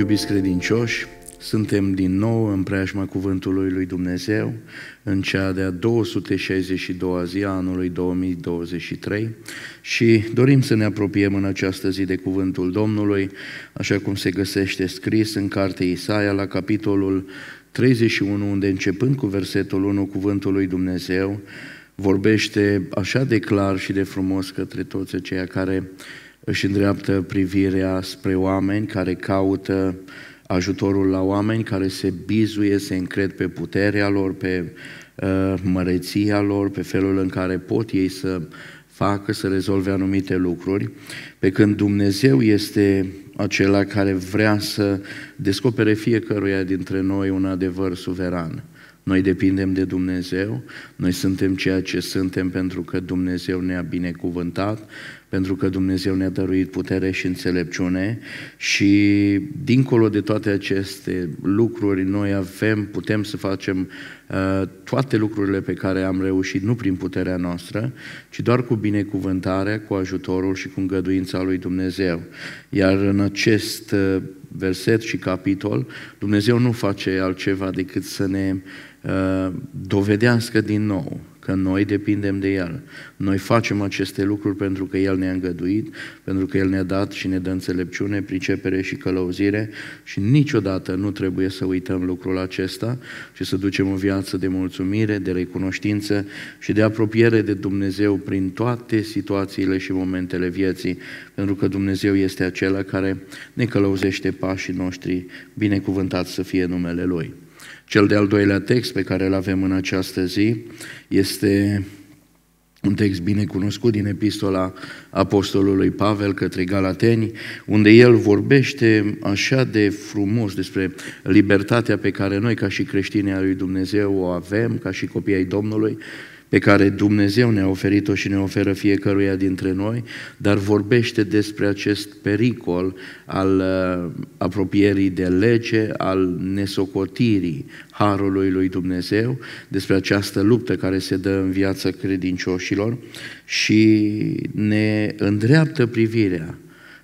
Iubiți credincioși, suntem din nou în preajma Cuvântului Lui Dumnezeu, în cea de-a 262-a zi a anului 2023 și dorim să ne apropiem în această zi de Cuvântul Domnului, așa cum se găsește scris în cartea Isaia la capitolul 31, unde începând cu versetul 1 Cuvântul Lui Dumnezeu, vorbește așa de clar și de frumos către toți aceia care își îndreaptă privirea spre oameni care caută ajutorul la oameni care se bizuie, se încred pe puterea lor, pe uh, măreția lor, pe felul în care pot ei să facă, să rezolve anumite lucruri, pe când Dumnezeu este acela care vrea să descopere fiecăruia dintre noi un adevăr suveran. Uh, noi depindem de Dumnezeu, noi suntem ceea ce suntem pentru că Dumnezeu ne-a binecuvântat, pentru că Dumnezeu ne-a dăruit putere și înțelepciune și dincolo de toate aceste lucruri noi avem, putem să facem Eh, toate lucrurile pe care am reușit, nu prin puterea noastră, ci doar cu binecuvântarea, cu ajutorul și cu îngăduința lui Dumnezeu. Iar în acest eh, verset și capitol, Dumnezeu nu face altceva decât să ne eh, dovedească din nou că noi depindem de El. Noi facem aceste lucruri pentru că El ne-a îngăduit, pentru că El ne-a dat și ne dă înțelepciune, pricepere și călăuzire și niciodată nu trebuie să uităm lucrul acesta și să ducem o viață de mulțumire, de recunoștință și de apropiere de Dumnezeu prin toate situațiile și momentele vieții, pentru că Dumnezeu este acela care ne călăuzește pașii noștri, binecuvântat să fie numele Lui. Cel de-al doilea text pe care îl avem în această zi este un text bine cunoscut din epistola apostolului Pavel către Galateni, unde el vorbește așa de frumos despre libertatea pe care noi ca și creștini ai lui Dumnezeu o avem, ca și copii ai Domnului, pe care Dumnezeu ne-a oferit-o și ne oferă fiecăruia dintre noi, dar vorbește despre acest pericol al uh, apropierii de lege, al nesocotirii harului lui Dumnezeu, despre această luptă care se dă în viața credincioșilor și ne îndreaptă privirea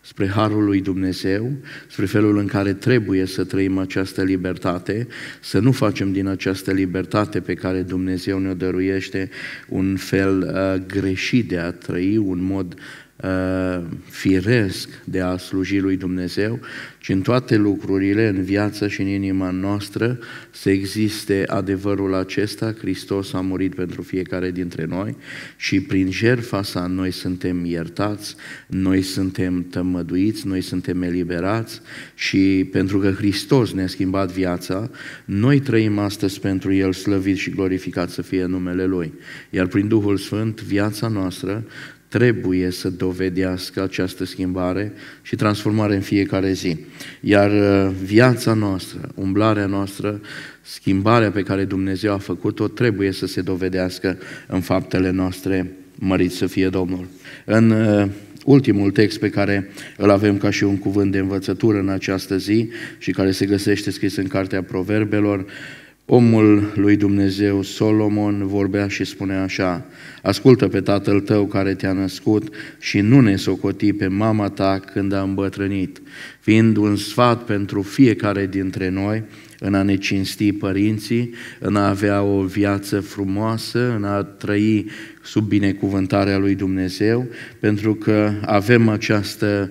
spre harul lui Dumnezeu, spre felul în care trebuie să trăim această libertate, să nu facem din această libertate pe care Dumnezeu ne-o dăruiește un fel uh, greșit de a trăi, un mod Ă, firesc de a sluji lui Dumnezeu, ci în toate lucrurile, în viața și în inima noastră, să existe adevărul acesta, Hristos a murit pentru fiecare dintre noi și prin jertfa sa noi suntem iertați, noi suntem tămăduiți, noi suntem eliberați și pentru că Hristos ne-a schimbat viața, noi trăim astăzi pentru El slăvit și glorificat să fie numele Lui. Iar prin Duhul Sfânt, viața noastră trebuie să dovedească această schimbare și transformare în fiecare zi. Iar uh, viața noastră, umblarea noastră, schimbarea pe care Dumnezeu a făcut-o, trebuie să se dovedească în faptele noastre, mărit să fie Domnul. În uh, ultimul text pe care îl avem ca și un cuvânt de învățătură în această zi și care se găsește scris în Cartea Proverbelor, Omul lui Dumnezeu, Solomon, vorbea și spunea așa, Ascultă pe tatăl tău care te-a născut și nu ne socoti pe mama ta când a îmbătrânit, fiind un sfat pentru fiecare dintre noi, în a ne cinsti părinții, în a avea o viață frumoasă, în a trăi sub binecuvântarea lui Dumnezeu, pentru că avem această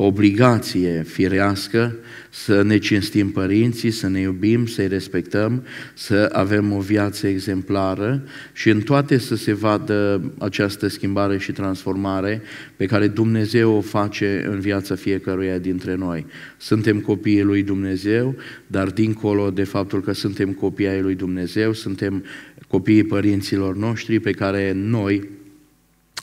obligație firească să ne cinstim părinții, să ne iubim, să-i respectăm, să avem o viață exemplară și în toate să se vadă această schimbare și transformare pe care Dumnezeu o face în viața fiecăruia dintre noi. Suntem copiii lui Dumnezeu, dar dincolo de faptul că suntem copii ai lui Dumnezeu, suntem copiii părinților noștri pe care noi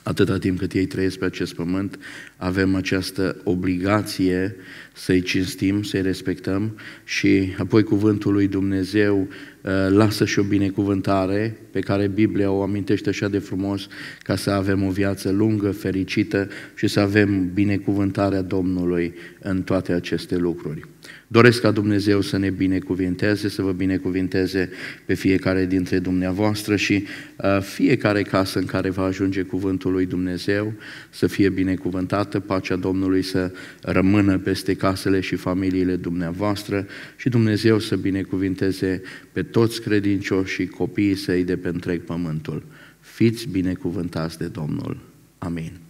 Atâta timp cât ei trăiesc pe acest pământ, avem această obligație să-i cinstim, să-i respectăm și apoi cuvântul lui Dumnezeu uh, lasă și o binecuvântare pe care Biblia o amintește așa de frumos ca să avem o viață lungă, fericită și să avem binecuvântarea Domnului în toate aceste lucruri. Doresc ca Dumnezeu să ne binecuvinteze, să vă binecuvinteze pe fiecare dintre dumneavoastră și uh, fiecare casă în care va ajunge cuvântul lui Dumnezeu să fie binecuvântată, pacea Domnului să rămână peste casele și familiile dumneavoastră și Dumnezeu să binecuvinteze pe toți credincioșii, copiii săi de pe întreg pământul. Fiți binecuvântați de Domnul. Amin.